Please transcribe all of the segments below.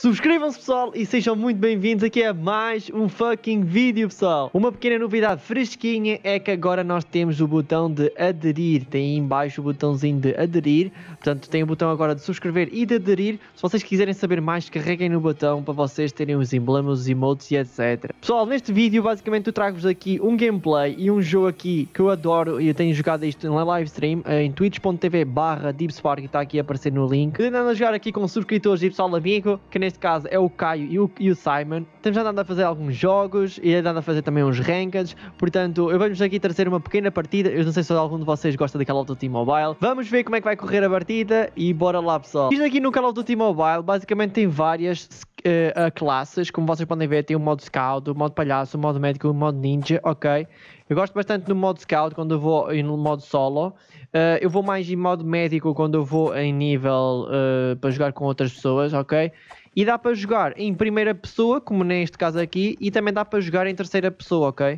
Subscrevam-se pessoal e sejam muito bem-vindos aqui a mais um fucking vídeo pessoal. Uma pequena novidade fresquinha é que agora nós temos o botão de aderir, tem aí embaixo o botãozinho de aderir, portanto tem o botão agora de subscrever e de aderir. Se vocês quiserem saber mais carreguem no botão para vocês terem os emblemas, os emotes e etc. Pessoal, neste vídeo basicamente eu trago-vos aqui um gameplay e um jogo aqui que eu adoro e eu tenho jogado isto na live stream eh, em twitch.tv barra DeepSpark está aqui a aparecer no link. a jogar aqui com subscritores e pessoal amigo, que neste caso é o Caio e o, e o Simon. Temos andado a fazer alguns jogos e andado a fazer também uns rankings. Portanto, eu venho-vos aqui trazer uma pequena partida. Eu não sei se algum de vocês gosta de Call Mobile. Vamos ver como é que vai correr a partida e bora lá, pessoal. Isto aqui no Call Mobile basicamente tem várias uh, classes. Como vocês podem ver, tem o modo scout, o modo palhaço, o modo médico, o modo ninja, ok? Eu gosto bastante no modo scout quando eu vou em modo solo. Uh, eu vou mais em modo médico quando eu vou em nível uh, para jogar com outras pessoas, ok? E dá para jogar em primeira pessoa, como neste caso aqui, e também dá para jogar em terceira pessoa, ok?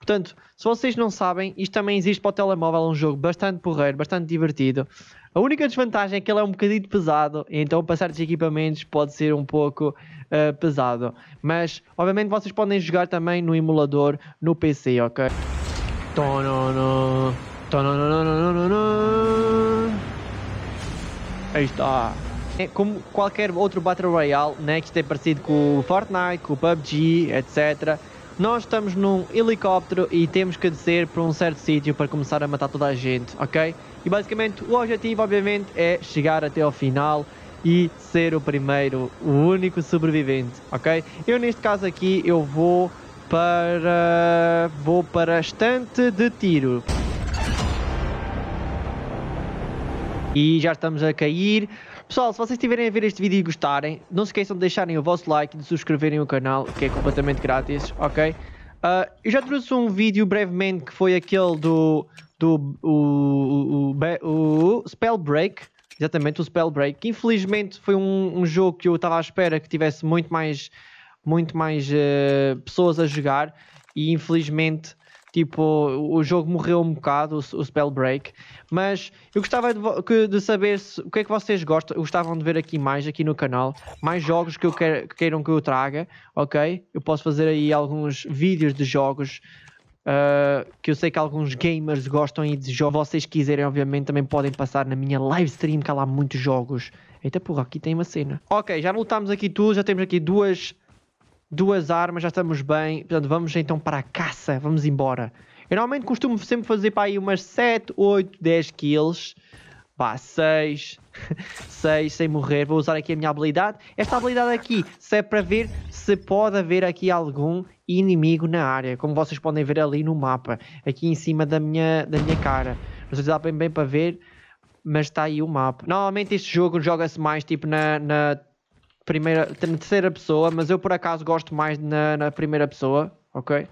Portanto, se vocês não sabem, isto também existe para o telemóvel, é um jogo bastante porreiro, bastante divertido. A única desvantagem é que ele é um bocadinho pesado, então para certos equipamentos pode ser um pouco uh, pesado. Mas, obviamente, vocês podem jogar também no emulador, no PC, ok? Tonono, Aí está. É como qualquer outro Battle Royale, né, que isto é parecido com o Fortnite, com o PUBG, etc. Nós estamos num helicóptero e temos que descer para um certo sítio para começar a matar toda a gente, ok? E basicamente o objetivo, obviamente, é chegar até ao final e ser o primeiro, o único sobrevivente, ok? Eu neste caso aqui eu vou para vou para a estante de tiro. E já estamos a cair. Pessoal, se vocês estiverem a ver este vídeo e gostarem, não se esqueçam de deixarem o vosso like e de subscreverem o canal, que é completamente grátis, ok? Uh, eu já trouxe um vídeo brevemente que foi aquele do, do o, o, o, o Spell Break, exatamente, o Spell Break, que infelizmente foi um, um jogo que eu estava à espera que tivesse muito mais, muito mais uh, pessoas a jogar e infelizmente Tipo, o jogo morreu um bocado, o, o Spell Break. Mas eu gostava de, de saber se, o que é que vocês gostam, gostavam de ver aqui mais, aqui no canal. Mais jogos que, eu quer, que queiram que eu traga, ok? Eu posso fazer aí alguns vídeos de jogos Uh, que eu sei que alguns gamers gostam e de jogos. Vocês quiserem, obviamente, também podem passar na minha live stream, que há lá muitos jogos. Eita porra, aqui tem uma cena. Ok, já lutámos aqui tudo, já temos aqui duas duas armas, já estamos bem, portanto vamos então para a caça, vamos embora. Eu normalmente costumo sempre fazer para aí umas 7, 8, 10 kills. Pá, 6, 6 sem morrer. Vou usar aqui a minha habilidade. Esta habilidade aqui serve é para ver se pode haver aqui algum inimigo na área. Como vocês podem ver ali no mapa, aqui em cima da minha, da minha cara. Não sei se dá bem, bem para ver, mas está aí o mapa. Normalmente este jogo joga-se mais tipo na, na primeira, terceira pessoa, mas eu por acaso gosto mais na, na primeira pessoa, ok?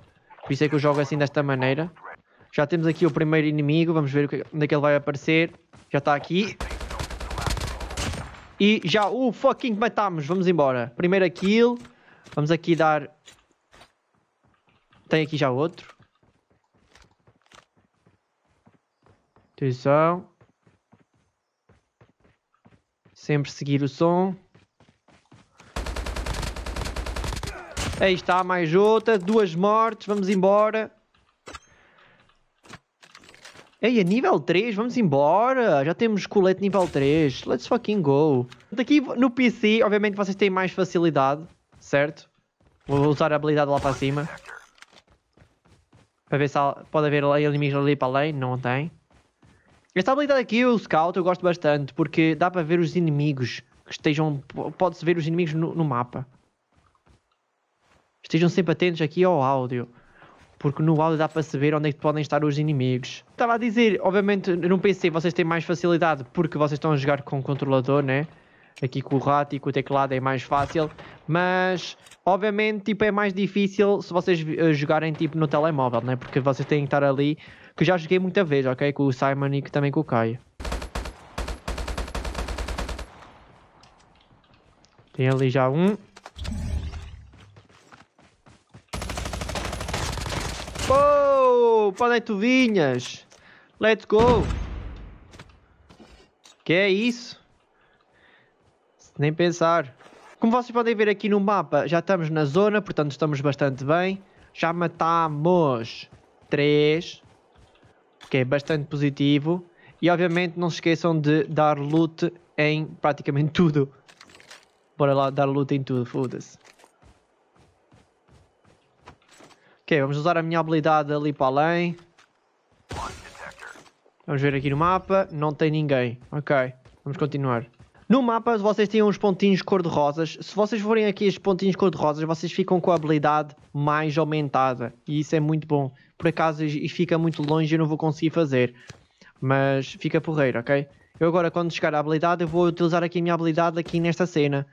Por isso é que eu jogo assim desta maneira. Já temos aqui o primeiro inimigo, vamos ver onde é que ele vai aparecer. Já está aqui. E já o uh, fucking matámos, vamos embora. Primeira kill, vamos aqui dar... Tem aqui já outro. Atenção. Sempre seguir o som. Aí está, mais outra. Duas mortes, vamos embora. Ei, a nível 3, vamos embora. Já temos colete nível 3. Let's fucking go. Daqui no PC, obviamente vocês têm mais facilidade, certo? Vou usar a habilidade lá para cima. Para ver se há, pode haver inimigos ali para além. Não tem. Esta habilidade aqui, o Scout, eu gosto bastante. Porque dá para ver os inimigos. Que estejam... Pode-se ver os inimigos no, no mapa. Estejam sempre atentos aqui ao áudio, porque no áudio dá para saber onde é que podem estar os inimigos. Estava a dizer, obviamente, no PC vocês têm mais facilidade porque vocês estão a jogar com o controlador, né? Aqui com o rato e com o teclado é mais fácil, mas obviamente tipo, é mais difícil se vocês eh, jogarem tipo no telemóvel, né? Porque vocês têm que estar ali, que eu já joguei muita vez, ok? Com o Simon e também com o Caio. Tem ali já um. go, para onde tu vinhas? Let's go. Que é isso? Nem pensar. Como vocês podem ver aqui no mapa, já estamos na zona, portanto estamos bastante bem. Já matamos 3, que é bastante positivo. E obviamente não se esqueçam de dar loot em praticamente tudo. Bora lá dar loot em tudo, foda-se. Ok, vamos usar a minha habilidade ali para além. Vamos ver aqui no mapa. Não tem ninguém. Ok, vamos continuar. No mapa vocês têm uns pontinhos cor-de-rosas. Se vocês forem aqui estes pontinhos cor-de-rosas, vocês ficam com a habilidade mais aumentada. E isso é muito bom. Por acaso, e fica muito longe, eu não vou conseguir fazer. Mas fica porreiro, ok? Eu agora, quando chegar à habilidade, eu vou utilizar aqui a minha habilidade aqui nesta cena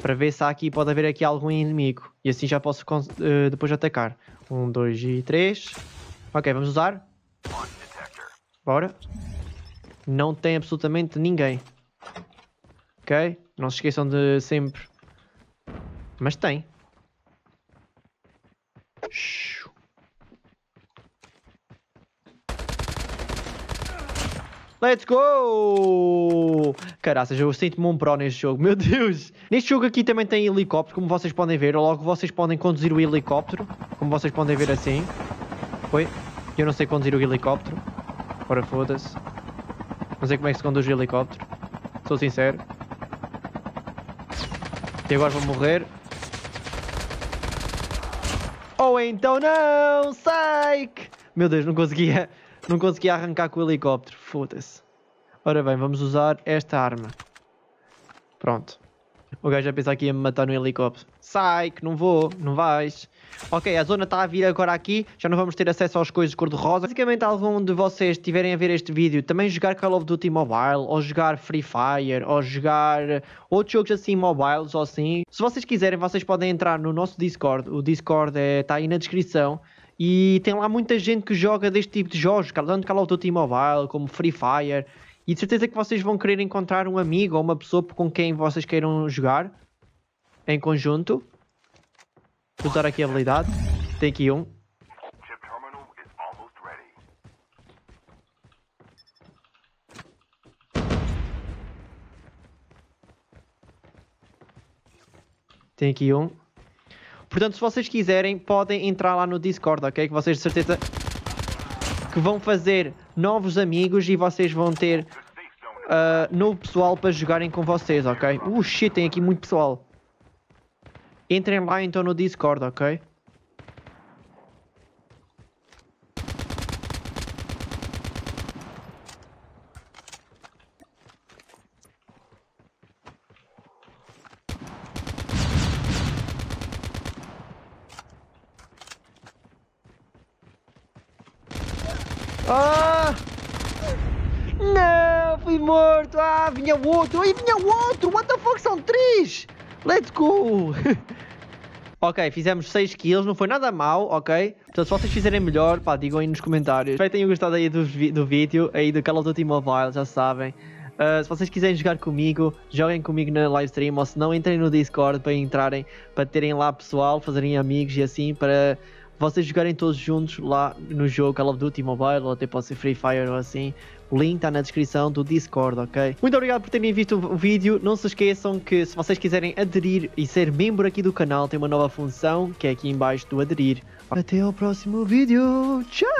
para ver se há aqui, pode haver aqui algum inimigo. E assim já posso uh, depois atacar. Um, dois e três. Ok, vamos usar. Bora. Não tem absolutamente ninguém. Ok? Não se esqueçam de sempre. Mas tem. Shhh. Let's go! Caraças, eu sinto-me um pro neste jogo, meu Deus! Neste jogo aqui também tem helicóptero, como vocês podem ver. Logo, vocês podem conduzir o helicóptero, como vocês podem ver assim. Foi? Eu não sei conduzir o helicóptero. Ora, foda-se. Não sei como é que se conduz o helicóptero. Sou sincero. E agora vou morrer. Ou então não! Psych! Meu Deus, não conseguia, não conseguia arrancar com o helicóptero. Foda-se. Ora bem, vamos usar esta arma. Pronto. O gajo já pensar que ia me matar no helicóptero. Sai, que não vou, não vais. Ok, a zona está a vir agora aqui, já não vamos ter acesso às coisas cor-de-rosa. Basicamente, algum de vocês estiverem a ver este vídeo, também jogar Call of Duty Mobile, ou jogar Free Fire, ou jogar outros jogos assim, mobiles ou assim. Se vocês quiserem, vocês podem entrar no nosso Discord. O Discord está eh, é, aí na descrição. E tem lá muita gente que joga deste tipo de jogos, é tanto Call o Duty Mobile como Free Fire. E de certeza que vocês vão querer encontrar um amigo ou uma pessoa com quem vocês queiram jogar em conjunto. Vou usar aqui a habilidade. Tem aqui um. Tem aqui um. Portanto, se vocês quiserem, podem entrar lá no Discord, ok? Que vocês de certeza que vão fazer novos amigos e vocês vão ter uh, novo pessoal para jogarem com vocês, ok? Uh, shit, tem aqui muito pessoal. Entrem lá então no Discord, ok? Ah! Não, fui morto! Ah, vinha o outro! E vinha o outro! What the fuck, são três! Let's go! ok, fizemos 6 kills, não foi nada mal, ok? Portanto, se vocês fizerem melhor, pá, digam aí nos comentários. Espero que tenham gostado aí do, do vídeo, aí do Call of Duty Mobile, já sabem. Uh, se vocês quiserem jogar comigo, joguem comigo na livestream ou se não, entrem no Discord para entrarem, para terem lá pessoal, fazerem amigos e assim, para vocês jogarem todos juntos lá no jogo Call of Duty Mobile ou até pode ser Free Fire ou assim. O link está na descrição do Discord, ok? Muito obrigado por terem visto o vídeo. Não se esqueçam que se vocês quiserem aderir e ser membro aqui do canal, tem uma nova função que é aqui embaixo do aderir. Até ao próximo vídeo. Tchau!